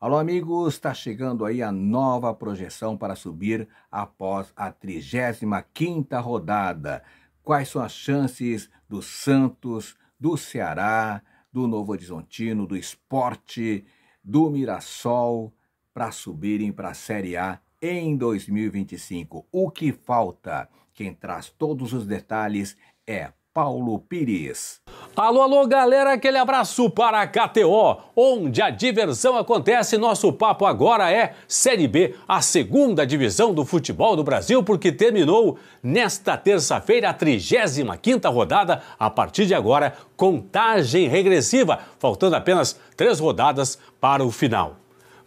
Alô, amigos, está chegando aí a nova projeção para subir após a 35ª rodada. Quais são as chances do Santos, do Ceará, do Novo Horizontino, do Esporte, do Mirassol para subirem para a Série A em 2025? O que falta? Quem traz todos os detalhes é Paulo Pires. Alô, alô, galera, aquele abraço para a KTO, onde a diversão acontece. Nosso papo agora é Série B, a segunda divisão do futebol do Brasil, porque terminou nesta terça-feira a 35ª rodada. A partir de agora, contagem regressiva, faltando apenas três rodadas para o final.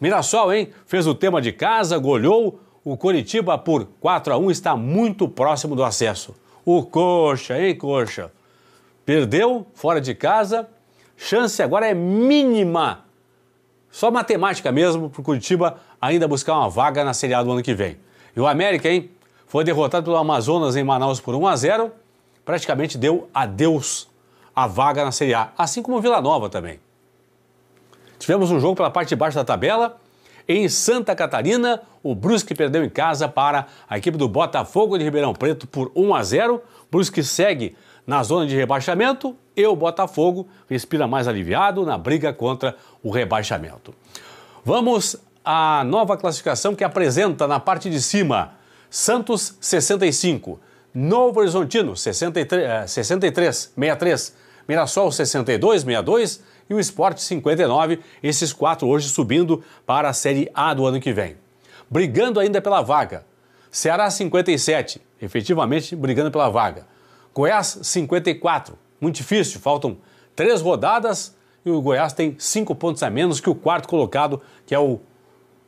Mirassol, hein? Fez o tema de casa, golhou o Coritiba por 4 a 1, está muito próximo do acesso. O Coxa, hein, Coxa? Perdeu fora de casa, chance agora é mínima. Só matemática mesmo para o Curitiba ainda buscar uma vaga na Série A do ano que vem. E o América, hein? Foi derrotado pelo Amazonas em Manaus por 1 a 0, praticamente deu adeus à vaga na Série A, assim como o Vila Nova também. Tivemos um jogo pela parte de baixo da tabela. Em Santa Catarina, o Brusque perdeu em casa para a equipe do Botafogo de Ribeirão Preto por 1 a 0. Brusque segue na zona de rebaixamento e o Botafogo respira mais aliviado na briga contra o rebaixamento. Vamos à nova classificação que apresenta na parte de cima Santos 65, Novo Horizontino 63, 63 63, Mirassol 62, 62 e o Esporte 59, esses quatro hoje subindo para a Série A do ano que vem. Brigando ainda pela vaga, Ceará 57, efetivamente brigando pela vaga. Goiás 54. Muito difícil, faltam três rodadas e o Goiás tem cinco pontos a menos que o quarto colocado, que é o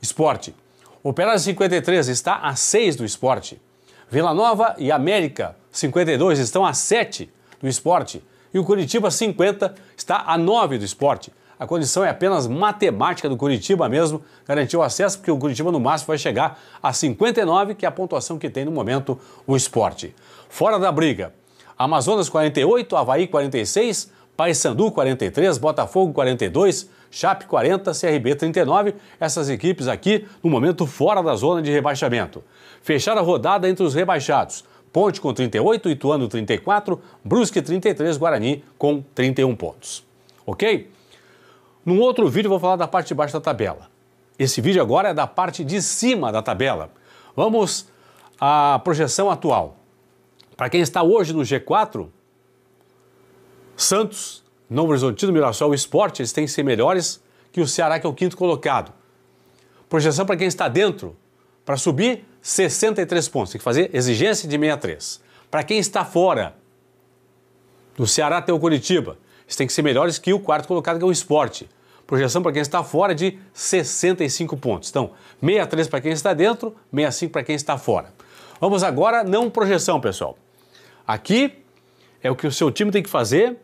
Esporte. Operário 53 está a 6 do Esporte. Vila Nova e América 52 estão a 7 do Esporte. E o Curitiba 50 está a 9 do Esporte. A condição é apenas matemática do Curitiba mesmo, garantiu acesso, porque o Curitiba no máximo vai chegar a 59, que é a pontuação que tem no momento o esporte. Fora da briga, Amazonas 48, Havaí 46, Paysandu 43, Botafogo 42, Chape 40, CRB 39. Essas equipes aqui, no momento, fora da zona de rebaixamento. Fechar a rodada entre os rebaixados. Ponte com 38, Ituano 34, Brusque 33, Guarani com 31 pontos. Ok? Num outro vídeo vou falar da parte de baixo da tabela. Esse vídeo agora é da parte de cima da tabela. Vamos à projeção atual. Para quem está hoje no G4, Santos, Novo Horizontino, Mirassol e Esporte, eles têm que ser melhores que o Ceará, que é o quinto colocado. Projeção para quem está dentro, para subir, 63 pontos. Tem que fazer exigência de 63. Para quem está fora, do Ceará até o Curitiba, eles têm que ser melhores que o quarto colocado, que é o Esporte. Projeção para quem está fora de 65 pontos. Então, 63 para quem está dentro, 65 para quem está fora. Vamos agora, não projeção, pessoal. Aqui é o que o seu time tem que fazer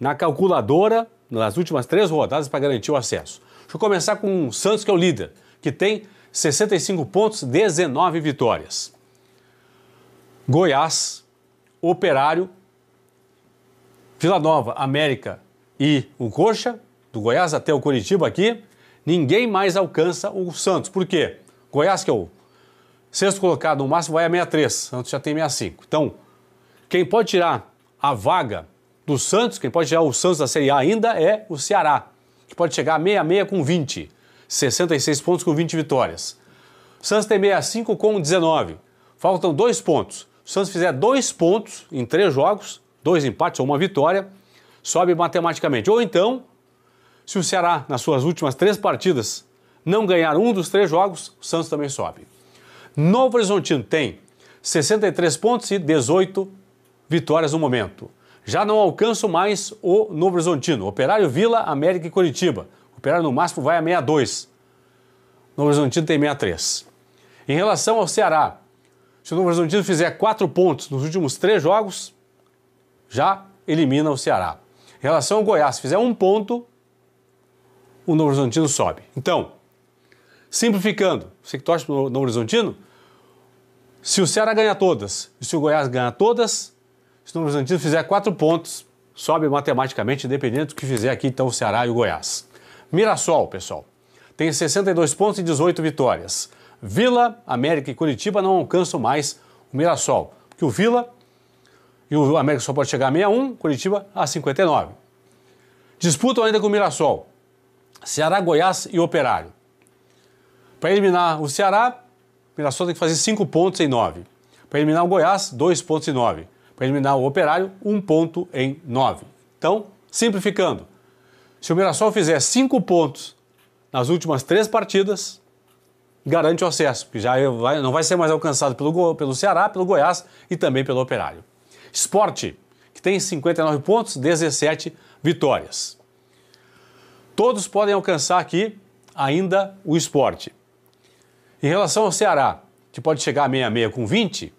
na calculadora nas últimas três rodadas para garantir o acesso. Deixa eu começar com o Santos, que é o líder, que tem 65 pontos, 19 vitórias. Goiás, Operário, Vila Nova, América e o Coxa, do Goiás até o Curitiba aqui, ninguém mais alcança o Santos. Por quê? Goiás, que é o sexto colocado, no máximo vai a 63, Santos já tem 65. Então, quem pode tirar a vaga do Santos, quem pode tirar o Santos da Série A ainda é o Ceará, que pode chegar a 66 com 20, 66 pontos com 20 vitórias. O Santos tem 65 com 19, faltam dois pontos. Se o Santos fizer dois pontos em três jogos, dois empates ou uma vitória, sobe matematicamente. Ou então, se o Ceará, nas suas últimas três partidas, não ganhar um dos três jogos, o Santos também sobe. Novo Horizontino tem 63 pontos e 18 vitórias no momento. Já não alcanço mais o Novo Horizontino. Operário Vila, América e Curitiba. Operário no máximo vai a 62. Novo Horizontino tem 63. Em relação ao Ceará, se o Novo Horizontino fizer quatro pontos nos últimos três jogos, já elimina o Ceará. Em relação ao Goiás, se fizer um ponto, o Novo Horizontino sobe. Então, simplificando, você que torce para o Novo Horizontino, se o Ceará ganhar todas e se o Goiás ganhar todas, se o Novo Horizontino fizer quatro pontos, sobe matematicamente, independente do que fizer aqui, então, o Ceará e o Goiás. Mirassol, pessoal, tem 62 pontos e 18 vitórias. Vila, América e Curitiba não alcançam mais o Mirassol, porque o Vila e o América só pode chegar a 61, Curitiba a 59. Disputam ainda com o Mirassol, Ceará, Goiás e Operário. Para eliminar o Ceará, o Mirassol tem que fazer 5 pontos em 9. Para eliminar o Goiás, 2 pontos em 9 para eliminar o operário, um ponto em nove. Então, simplificando, se o Mirassol fizer cinco pontos nas últimas três partidas, garante o acesso, que já vai, não vai ser mais alcançado pelo, pelo Ceará, pelo Goiás e também pelo Operário. Esporte, que tem 59 pontos, 17 vitórias. Todos podem alcançar aqui ainda o esporte. Em relação ao Ceará, que pode chegar a 66 com 20,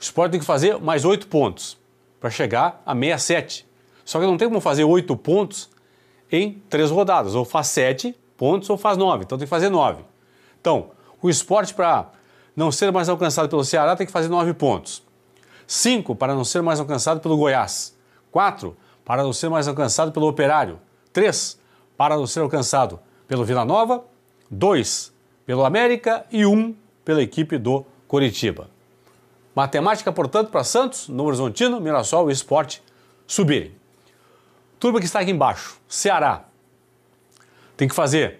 o Sport tem que fazer mais oito pontos para chegar a 67. Só que não tem como fazer oito pontos em três rodadas. Ou faz sete pontos ou faz nove. Então tem que fazer nove. Então, o esporte, para não ser mais alcançado pelo Ceará, tem que fazer nove pontos. Cinco para não ser mais alcançado pelo Goiás. Quatro para não ser mais alcançado pelo Operário. Três para não ser alcançado pelo Vila Nova. Dois pelo América e um pela equipe do Coritiba. Matemática, portanto, para Santos, Novo Horizontino, Mirassol e Esporte subirem. Turma que está aqui embaixo, Ceará. Tem que fazer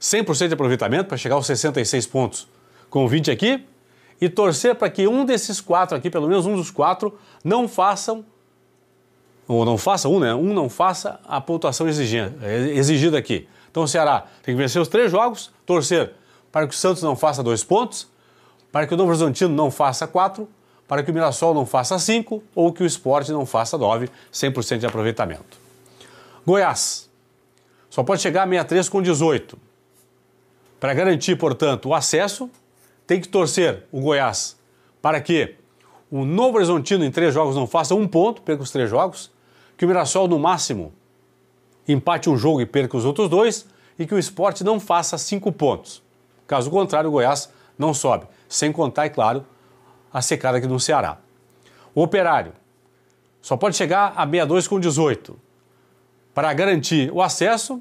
100% de aproveitamento para chegar aos 66 pontos com 20 aqui e torcer para que um desses quatro aqui, pelo menos um dos quatro, não façam ou não faça um, né? Um não faça a pontuação exigida, exigida aqui. Então o Ceará tem que vencer os três jogos, torcer para que o Santos não faça dois pontos, para que o Novo Horizontino não faça 4, para que o Mirassol não faça 5 ou que o esporte não faça 9, 100% de aproveitamento. Goiás só pode chegar a 63 com 18. Para garantir, portanto, o acesso, tem que torcer o Goiás para que o Novo Horizontino em três jogos não faça um ponto, perca os três jogos, que o Mirassol, no máximo, empate um jogo e perca os outros dois, e que o esporte não faça cinco pontos. Caso contrário, o Goiás não sobe. Sem contar, é claro, a secada aqui no Ceará. O operário só pode chegar a 62 com 18. Para garantir o acesso,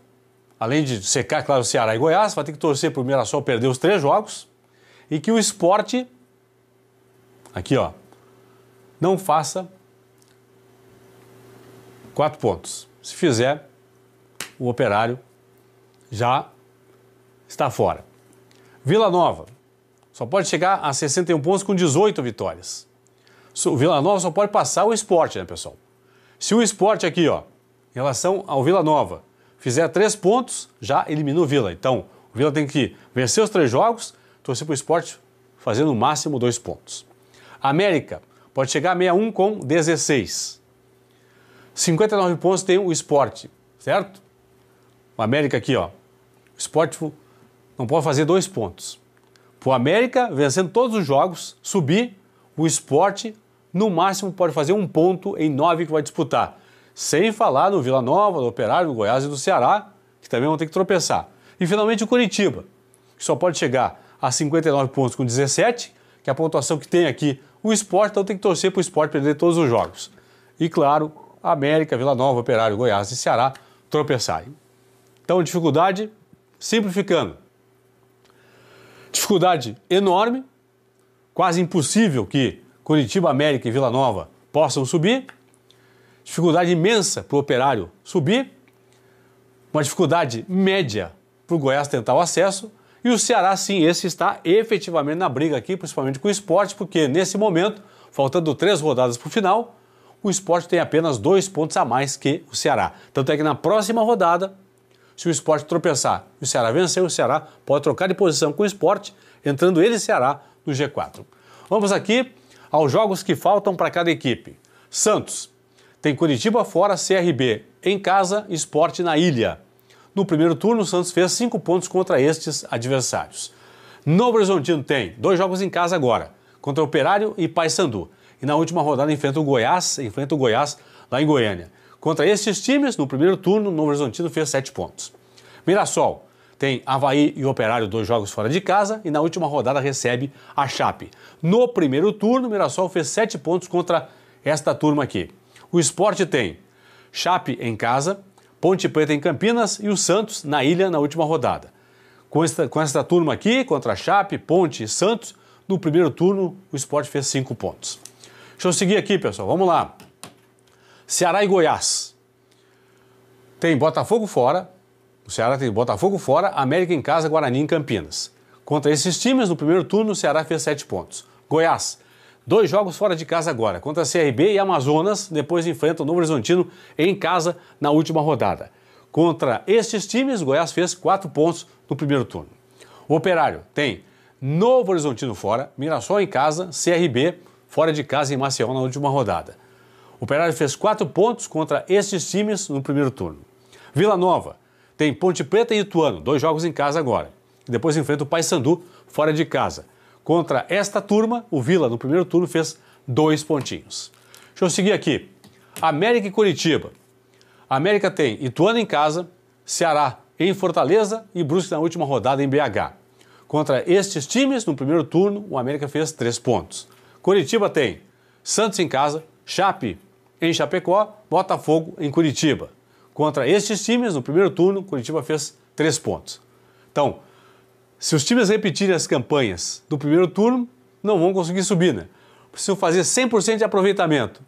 além de secar, claro, o Ceará e Goiás, vai ter que torcer para o Mirassol perder os três jogos e que o esporte, aqui ó, não faça quatro pontos. Se fizer, o operário já está fora. Vila Nova, só pode chegar a 61 pontos com 18 vitórias. O Vila Nova só pode passar o esporte, né, pessoal? Se o esporte aqui, ó, em relação ao Vila Nova, fizer três pontos, já eliminou o Vila. Então, o Vila tem que vencer os três jogos, torcer para o esporte fazendo no máximo dois pontos. América pode chegar a 61 com 16. 59 pontos tem o esporte, certo? O América aqui, ó. O esporte não pode fazer dois pontos. Para o América, vencendo todos os jogos, subir, o esporte no máximo pode fazer um ponto em nove que vai disputar. Sem falar no Vila Nova, do Operário, do Goiás e do Ceará, que também vão ter que tropeçar. E finalmente o Curitiba, que só pode chegar a 59 pontos com 17, que é a pontuação que tem aqui o esporte, então tem que torcer para o esporte perder todos os jogos. E claro, América, Vila Nova, Operário, Goiás e Ceará tropeçarem. Então, dificuldade, simplificando, Dificuldade enorme, quase impossível que Curitiba América e Vila Nova possam subir. Dificuldade imensa para o operário subir. Uma dificuldade média para o Goiás tentar o acesso. E o Ceará, sim, esse está efetivamente na briga aqui, principalmente com o esporte, porque nesse momento, faltando três rodadas para o final, o esporte tem apenas dois pontos a mais que o Ceará. Tanto é que na próxima rodada, se o esporte tropeçar e o Ceará venceu, o Ceará pode trocar de posição com o esporte, entrando ele e Ceará no G4. Vamos aqui aos jogos que faltam para cada equipe. Santos tem Curitiba fora, CRB em casa, esporte na ilha. No primeiro turno, o Santos fez cinco pontos contra estes adversários. No Horizontino tem dois jogos em casa agora, contra Operário e Paysandu. E na última rodada enfrenta o Goiás, enfrenta o Goiás lá em Goiânia. Contra esses times, no primeiro turno, o Novo Horizontino fez 7 pontos. Mirassol tem Havaí e Operário dois jogos fora de casa e na última rodada recebe a Chape. No primeiro turno, o Mirassol fez 7 pontos contra esta turma aqui. O esporte tem Chape em casa, Ponte Preta em Campinas e o Santos na ilha na última rodada. Com esta, com esta turma aqui, contra Chape, Ponte e Santos, no primeiro turno o esporte fez 5 pontos. Deixa eu seguir aqui, pessoal. Vamos lá. Ceará e Goiás. Tem Botafogo fora. O Ceará tem Botafogo fora, América em casa, Guarani em Campinas. Contra esses times, no primeiro turno, o Ceará fez 7 pontos. Goiás, dois jogos fora de casa agora, contra CRB e Amazonas, depois enfrenta o Novo Horizontino em casa na última rodada. Contra estes times, o Goiás fez 4 pontos no primeiro turno. O Operário tem Novo Horizontino fora, Mirassol em casa, CRB fora de casa em Maceió na última rodada. O Operário fez quatro pontos contra estes times no primeiro turno. Vila Nova tem Ponte Preta e Ituano, dois jogos em casa agora. Depois enfrenta o Paysandu fora de casa. Contra esta turma, o Vila no primeiro turno fez dois pontinhos. Deixa eu seguir aqui. América e Curitiba. A América tem Ituano em casa, Ceará em Fortaleza e Brusque na última rodada em BH. Contra estes times, no primeiro turno, o América fez três pontos. Curitiba tem Santos em casa, Chape em Chapecó, Botafogo em Curitiba. Contra estes times, no primeiro turno, Curitiba fez três pontos. Então, se os times repetirem as campanhas do primeiro turno, não vão conseguir subir, né? Precisam fazer 100% de aproveitamento.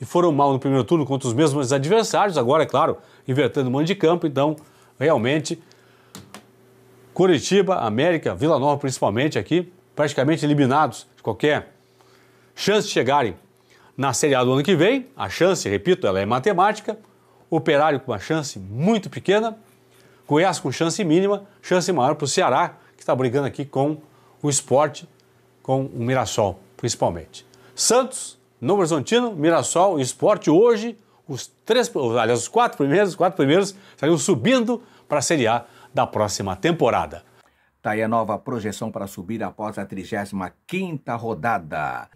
E foram mal no primeiro turno contra os mesmos adversários, agora, é claro, invertendo o monte de campo, então, realmente, Curitiba, América, Vila Nova principalmente aqui, praticamente eliminados de qualquer chance de chegarem na Série A do ano que vem, a chance, repito, ela é matemática, Operário com uma chance muito pequena, Goiás com chance mínima, chance maior para o Ceará, que está brigando aqui com o esporte, com o Mirassol, principalmente. Santos, Novo Horizontino, Mirassol e Esporte, hoje, os três, aliás, os quatro primeiros, os quatro primeiros estariam subindo para a Série A da próxima temporada. Está aí a nova projeção para subir após a 35 quinta rodada.